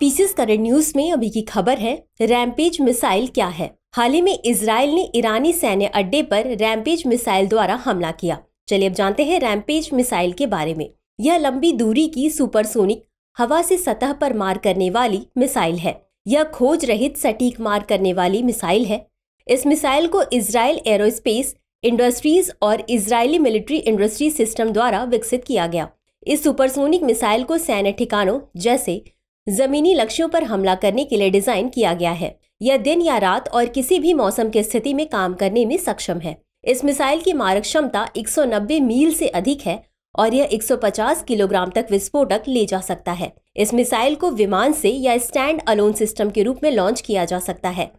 pieces current news में अभी की खबर है रैमपेज मिसाइल क्या है हाल ही में इसराइल ने ईरानी सैन्य अड्डे पर रैमपेज मिसाइल द्वारा हमला किया चलिए अब जानते हैं रैमपेज मिसाइल के बारे में यह लंबी दूरी की सुपरसोनिक हवा से सतह पर मार करने वाली मिसाइल है यह खोज रहित सटीक मार करने वाली मिसाइल है इस मिसाइल को इसराइल एरोस्पेस इंडस्ट्रीज और इसराइली मिलिट्री इंडस्ट्री सिस्टम द्वारा विकसित किया गया इस सुपरसोनिक मिसाइल को सैन्य ठिकानों जैसे जमीनी लक्ष्यों पर हमला करने के लिए डिजाइन किया गया है यह दिन या रात और किसी भी मौसम की स्थिति में काम करने में सक्षम है इस मिसाइल की मारक क्षमता 190 मील से अधिक है और यह 150 किलोग्राम तक विस्फोटक ले जा सकता है इस मिसाइल को विमान से या स्टैंड अलोन सिस्टम के रूप में लॉन्च किया जा सकता है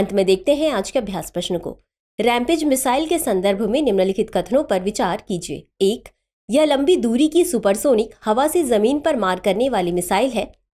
अंत में देखते हैं आज के अभ्यास प्रश्न को रैम्पेज मिसाइल के संदर्भ में निम्नलिखित कथनों पर विचार कीजिए एक यह लंबी दूरी की सुपरसोनिक हवा से जमीन पर मार करने वाली मिसाइल है